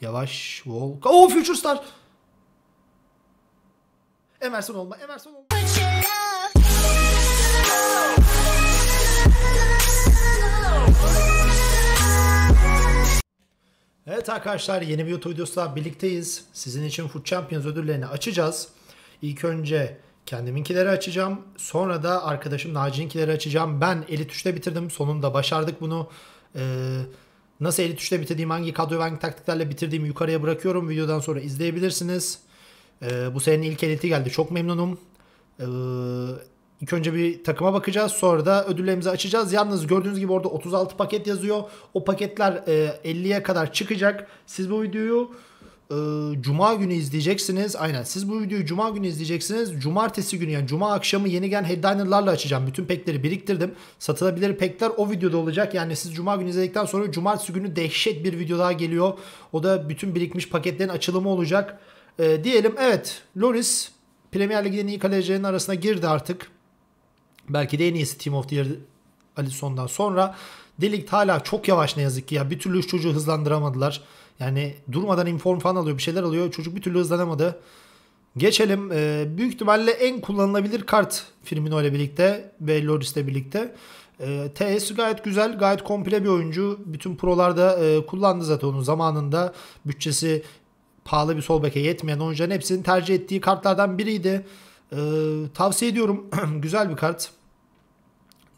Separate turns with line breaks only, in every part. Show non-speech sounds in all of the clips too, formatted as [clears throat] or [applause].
Yavaş Volk. Oo oh, Future Star. Emerson olma. Emerson olma. Evet arkadaşlar yeni bir YouTube videosuyla birlikteyiz. Sizin için Food Champions ödüllerini açacağız. İlk önce kendiminkileri açacağım. Sonra da arkadaşım Naci'ninkileri açacağım. Ben elit 3'te bitirdim. Sonunda başardık bunu. Ee, Nasıl elit 3'te bitirdiğim hangi kadroyu hangi taktiklerle bitirdiğimi yukarıya bırakıyorum. Videodan sonra izleyebilirsiniz. Ee, bu senin ilk eliti geldi. Çok memnunum. Ee, İlk önce bir takıma bakacağız. Sonra da ödüllerimizi açacağız. Yalnız gördüğünüz gibi orada 36 paket yazıyor. O paketler 50'ye e, kadar çıkacak. Siz bu videoyu e, cuma günü izleyeceksiniz. Aynen siz bu videoyu Cuma günü izleyeceksiniz. Cumartesi günü yani Cuma akşamı yeni gelen headlinerlarla açacağım. Bütün pekleri biriktirdim. Satılabilir pekler o videoda olacak. Yani siz Cuma günü izledikten sonra Cumartesi günü dehşet bir video daha geliyor. O da bütün birikmiş paketlerin açılımı olacak. E, diyelim evet Loris Premier Lig'in iyi kalecilerin arasına girdi artık. Belki de en iyisi Team of the Year Alisson'dan sonra. Delik hala çok yavaş ne yazık ki ya. Bir türlü çocuğu hızlandıramadılar. Yani durmadan inform falan alıyor bir şeyler alıyor. Çocuk bir türlü hızlanamadı. Geçelim. E, büyük ihtimalle en kullanılabilir kart Firmino ile birlikte ve Loris ile birlikte. E, ee, TS'i gayet güzel, gayet komple bir oyuncu. Bütün prolarda e, kullandı zaten onu zamanında. Bütçesi pahalı bir sol beke yetmeyen oyuncuların hepsinin tercih ettiği kartlardan biriydi. E, tavsiye ediyorum. [clears throat] güzel bir kart.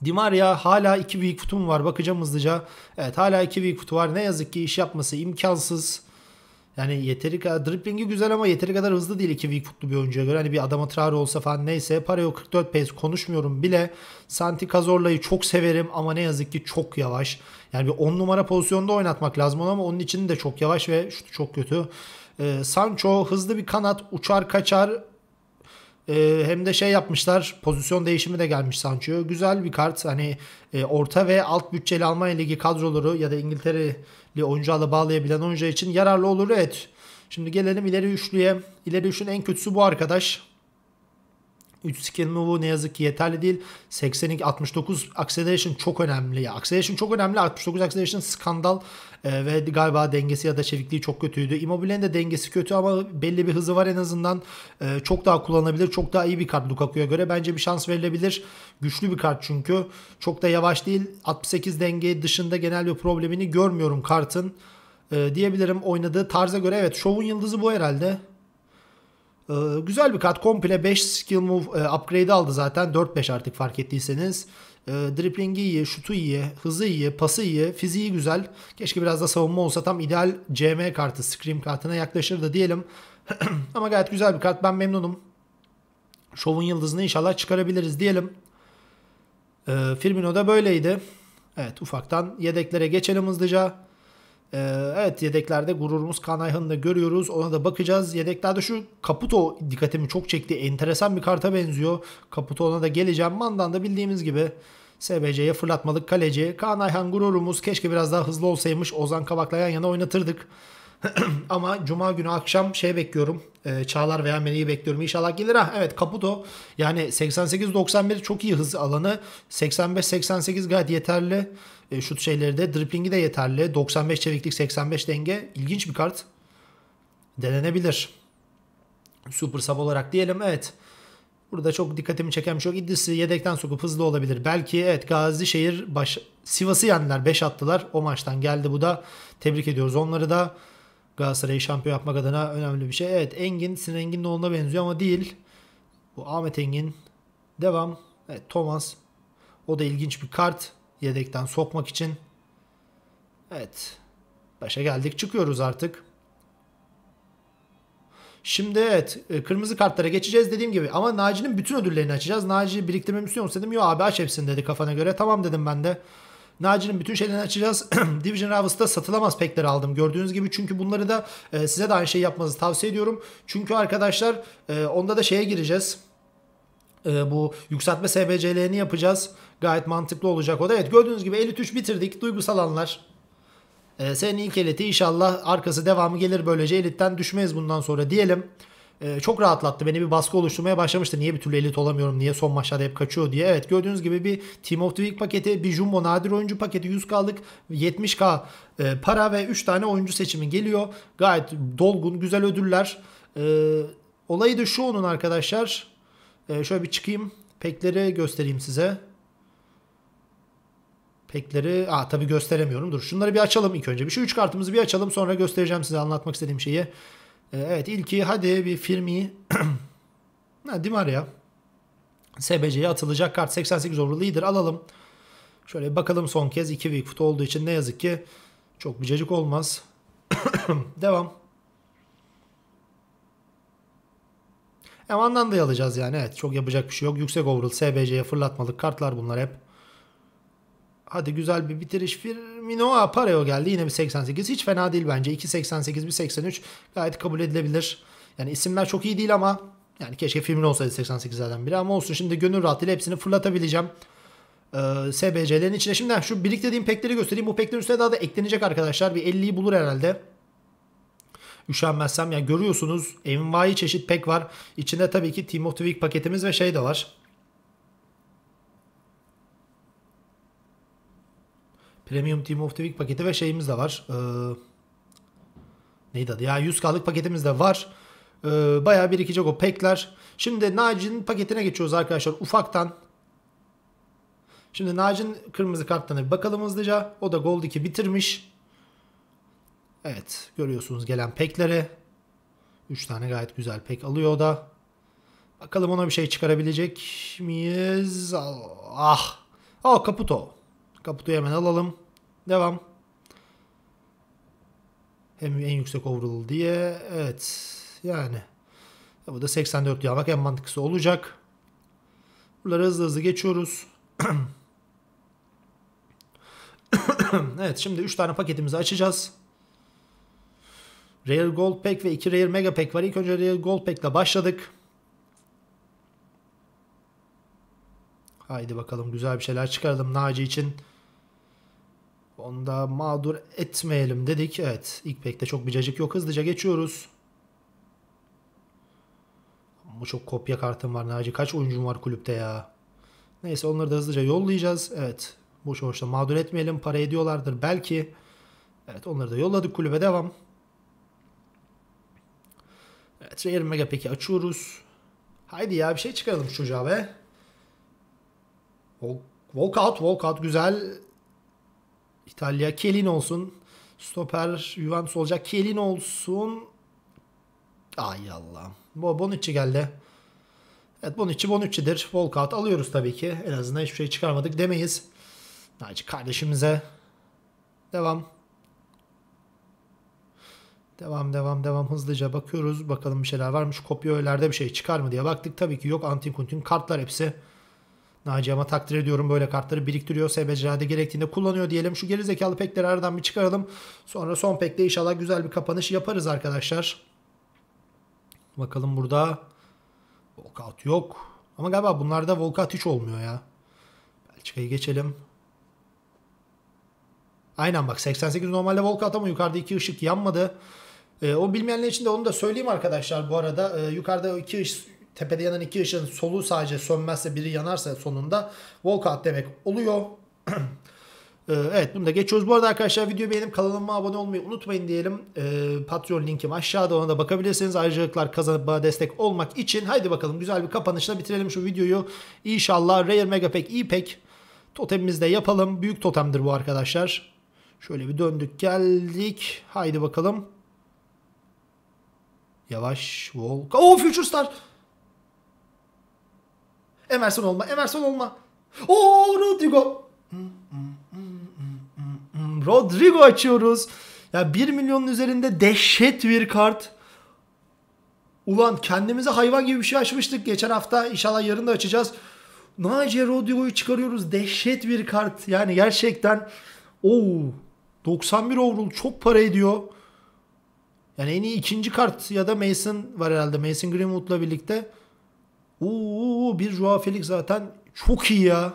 Dimaria hala iki büyük kutum var. Bakacağım hızlıca. Evet hala iki büyük kutu var. Ne yazık ki iş yapması imkansız. Yani yeteri kadar driplingi güzel ama yeteri kadar hızlı değil iki weak footlu bir oyuncuya göre. Hani bir adama Traore olsa falan neyse. Pareo 44 pace konuşmuyorum bile. Santi Cazorla'yı çok severim ama ne yazık ki çok yavaş. Yani bir 10 numara pozisyonda oynatmak lazım ama onun için de çok yavaş ve şutu çok kötü. Ee, Sancho hızlı bir kanat uçar kaçar ee, hem de şey yapmışlar pozisyon değişimi de gelmiş Sancho'ya. Güzel bir kart. Hani e, orta ve alt bütçeli Almanya Ligi kadroları ya da İngiltereli oyuncuyla bağlayabilen oyuncu için yararlı olur. Evet. Şimdi gelelim ileri üçlüye. İleri üçün en kötüsü bu arkadaş. 3 skill move'u ne yazık ki yeterli değil. 82 69 acceleration çok önemli. Ya acceleration çok önemli. 69 acceleration skandal e, ve galiba dengesi ya da çevikliği çok kötüydü. Immobile'nin de dengesi kötü ama belli bir hızı var en azından. E, çok daha kullanılabilir. Çok daha iyi bir kart Lukaku'ya göre. Bence bir şans verilebilir. Güçlü bir kart çünkü. Çok da yavaş değil. 68 denge dışında genel bir problemini görmüyorum kartın. E, diyebilirim oynadığı tarza göre evet şovun yıldızı bu herhalde. Ee, güzel bir kat. Komple 5 skill move e, upgrade aldı zaten. 4-5 artık fark ettiyseniz. E, iyi, şutu iyi, hızı iyi, pası iyi, fiziği güzel. Keşke biraz da savunma olsa tam ideal CM kartı, Scream kartına yaklaşırdı diyelim. [clears throat] Ama gayet güzel bir kart. Ben memnunum. Şovun yıldızını inşallah çıkarabiliriz diyelim. E, Firmino da böyleydi. Evet ufaktan yedeklere geçelim hızlıca. Ee, evet yedeklerde gururumuz Kaan da görüyoruz. Ona da bakacağız. Yedeklerde şu Kaputo dikkatimi çok çekti. Enteresan bir karta benziyor. Kaputo ona da geleceğim. Mandan da bildiğimiz gibi SBC'ye fırlatmalık kaleci. Kaan gururumuz. Keşke biraz daha hızlı olsaymış. Ozan Kabak'la yan yana oynatırdık. [clears throat] Ama cuma günü akşam şey bekliyorum. E, Çağlar veya Meleği bekliyorum. İnşallah gelir. Ha evet Caputo yani 88-91 çok iyi hız alanı. 85-88 gayet yeterli. E, şut şeyleri de. Driplingi de yeterli. 95 çeviklik 85 denge. İlginç bir kart. Denenebilir. Super sub olarak diyelim. Evet. Burada çok dikkatimi çeken bir şey yok. İdris'i yedekten sokup hızlı olabilir. Belki evet Gazişehir baş... Sivas'ı yendiler. 5 attılar. O maçtan geldi bu da. Tebrik ediyoruz onları da. Galatasaray'ı şampiyon yapmak adına önemli bir şey. Evet Engin Sinan Engin'in oğluna benziyor ama değil. Bu Ahmet Engin. Devam. Evet Thomas. O da ilginç bir kart. Yedekten sokmak için. Evet. Başa geldik çıkıyoruz artık. Şimdi evet e, kırmızı kartlara geçeceğiz dediğim gibi. Ama Naci'nin bütün ödüllerini açacağız. Naci biriktirmemi istiyor musun dedim. Yok abi aç hepsini dedi kafana göre. Tamam dedim ben de. Naci'nin bütün şeylerini açacağız. [clears throat] Division Rivals'ta satılamaz pekleri aldım gördüğünüz gibi. Çünkü bunları da e, size de aynı şey yapmanızı tavsiye ediyorum. Çünkü arkadaşlar e, onda da şeye gireceğiz. E, bu yükseltme SBC'lerini yapacağız. Gayet mantıklı olacak o da. Evet gördüğünüz gibi 53 bitirdik. Duygusal anlar. E, senin ilk eliti inşallah arkası devamı gelir böylece elitten düşmeyiz bundan sonra diyelim. Ee, çok rahatlattı. Beni bir baskı oluşturmaya başlamıştı. Niye bir türlü elit olamıyorum, niye son maçlarda hep kaçıyor diye. Evet gördüğünüz gibi bir Team of the Week paketi, bir Jumbo nadir oyuncu paketi 100K'lık 70K e, para ve 3 tane oyuncu seçimi geliyor. Gayet dolgun, güzel ödüller. Ee, olayı da şu onun arkadaşlar. Ee, şöyle bir çıkayım. Pekleri göstereyim size. Pekleri aa tabii gösteremiyorum. Dur şunları bir açalım ilk önce. Bir şu 3 kartımızı bir açalım sonra göstereceğim size anlatmak istediğim şeyi. Ee, evet ilki hadi bir Firmi. ha, Di Maria. SBC'ye atılacak kart 88 over leader alalım. Şöyle bakalım son kez 2 week foot olduğu için ne yazık ki çok bıcacık olmaz. [clears throat] Devam. Evan'dan da alacağız yani evet çok yapacak bir şey yok. Yüksek overall SBC'ye fırlatmalık kartlar bunlar hep. Hadi güzel bir bitiriş. Fir Minoa Pareo geldi. Yine bir 88. Hiç fena değil bence. 2.88 bir 83 gayet kabul edilebilir. Yani isimler çok iyi değil ama yani keşke filmin olsaydı 88'lerden biri ama olsun. Şimdi gönül rahatlığıyla hepsini fırlatabileceğim. Ee, SBC'lerin içine. Şimdi şu birliklediğim pekleri göstereyim. Bu peklerin üstüne daha da eklenecek arkadaşlar. Bir 50'yi bulur herhalde üşenmezsem. Yani görüyorsunuz envai çeşit pek var. İçinde tabii ki Timothy Week paketimiz ve şey de var. Premium Team of the Week paketi ve şeyimiz de var. Ee, neydi adı ya? 100K'lık paketimiz de var. Ee, bayağı birikecek o pekler. Şimdi Naci'nin paketine geçiyoruz arkadaşlar ufaktan. Şimdi Naci'nin kırmızı kartlarına bir bakalım hızlıca. O da Gold 2 bitirmiş. Evet görüyorsunuz gelen pekleri. 3 tane gayet güzel pek alıyor o da. Bakalım ona bir şey çıkarabilecek miyiz? Ah. Ah Caputo. Kaputu hemen alalım. Devam. Hem en yüksek overall diye. Evet. Yani. Bu da 84 almak en mantıklısı olacak. Buraları hızlı hızlı geçiyoruz. [clears throat] evet şimdi 3 tane paketimizi açacağız. Rare Gold Pack ve 2 Rare Mega Pack var. İlk önce Rare Gold Pack ile başladık. Haydi bakalım güzel bir şeyler çıkardım Naci için. Onu da mağdur etmeyelim dedik. Evet ilk pekte çok bir cacık yok. Hızlıca geçiyoruz. Bu çok kopya kartım var Naci. Kaç oyuncum var kulüpte ya. Neyse onları da hızlıca yollayacağız. Evet. Boş boşta mağdur etmeyelim. Para ediyorlardır belki. Evet onları da yolladık kulübe devam. Evet Rare Mega peki açıyoruz. Haydi ya bir şey çıkaralım çocuğa be. Walkout, walkout güzel. İtalya Kelin olsun. Stoper Juventus olacak. Kelin olsun. Ay Allah, Bu Bonucci geldi. Evet Bonucci Bonucci'dir. Walkout alıyoruz tabii ki. En azından hiçbir şey çıkarmadık demeyiz. Naci kardeşimize devam. Devam devam devam hızlıca bakıyoruz. Bakalım bir şeyler varmış. Kopya öylerde bir şey çıkar mı diye baktık. Tabii ki yok. Antin kuntin kartlar hepsi. Naci ama takdir ediyorum böyle kartları biriktiriyor. SBC'de gerektiğinde kullanıyor diyelim. Şu gerizekalı pekleri aradan bir çıkaralım. Sonra son pekle inşallah güzel bir kapanış yaparız arkadaşlar. Bakalım burada. Volkat yok. Ama galiba bunlarda Volkat hiç olmuyor ya. Belçika'yı geçelim. Aynen bak 88 normalde Volkat ama yukarıda iki ışık yanmadı. E, o bilmeyenler için de onu da söyleyeyim arkadaşlar bu arada. E, yukarıda iki ışık tepede yanan iki ışığın solu sadece sönmezse biri yanarsa sonunda walkout demek oluyor. [clears throat] Ee, evet bunu da geçiyoruz. Bu arada arkadaşlar video beğenip kanalıma abone olmayı unutmayın diyelim. Ee, Patreon linkim aşağıda ona da bakabilirsiniz. Ayrıcalıklar kazanıp bana destek olmak için. Haydi bakalım güzel bir kapanışla bitirelim şu videoyu. İnşallah Rare Megapack İpek totemimizde yapalım. Büyük totemdir bu arkadaşlar. Şöyle bir döndük geldik. Haydi bakalım. Yavaş. Volk. Oo Future Star. Emerson olma. Emerson olma. Oo Rodrigo. Rodrigo açıyoruz. Ya 1 milyonun üzerinde dehşet bir kart. Ulan kendimize hayvan gibi bir şey açmıştık geçen hafta. İnşallah yarın da açacağız. Nace Rodrigo'yu çıkarıyoruz. Dehşet bir kart. Yani gerçekten Oo. 91 overall çok para ediyor. Yani en iyi ikinci kart ya da Mason var herhalde. Mason Greenwood'la birlikte. Uuu bir Joao Felix zaten çok iyi ya.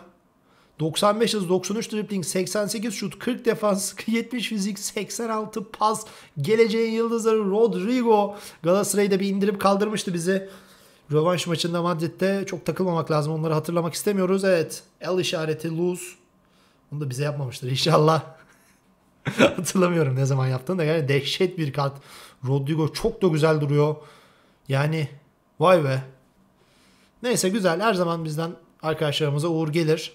95 hız, 93 dribbling, 88 şut, 40 defans, 70 [laughs] fizik, 86 pas. Geleceğin yıldızları Rodrigo. Galatasaray'ı da bir indirip kaldırmıştı bizi. Rövanş maçında Madrid'de çok takılmamak lazım. Onları hatırlamak istemiyoruz. Evet. El işareti lose. Bunu da bize yapmamıştır inşallah. [laughs] Hatırlamıyorum ne zaman yaptığını da yani dehşet bir kat. Rodrigo çok da güzel duruyor. Yani vay be Neyse güzel. Her zaman bizden arkadaşlarımıza uğur gelir.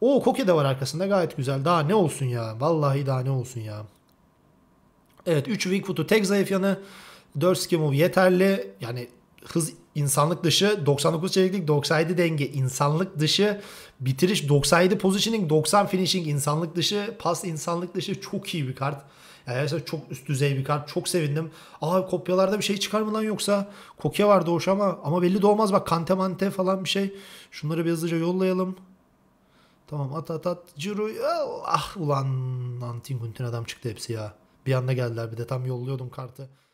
O Koke de var arkasında. Gayet güzel. Daha ne olsun ya. Vallahi daha ne olsun ya. Evet 3 Wingfoot'u tek zayıf yanı. 4 Skimov yeterli. Yani hız insanlık dışı 99 çeyreklik, 97 denge insanlık dışı bitiriş 97 positioning 90 finishing insanlık dışı pas insanlık dışı çok iyi bir kart. Yani mesela çok üst düzey bir kart. Çok sevindim. Aa kopyalarda bir şey çıkar mı lan yoksa? Kokya vardı hoş ama ama belli de olmaz. Bak kante mante falan bir şey. Şunları bir hızlıca yollayalım. Tamam at at at. Ciro. Ah ulan Antin Kuntin adam çıktı hepsi ya. Bir anda geldiler bir de tam yolluyordum kartı.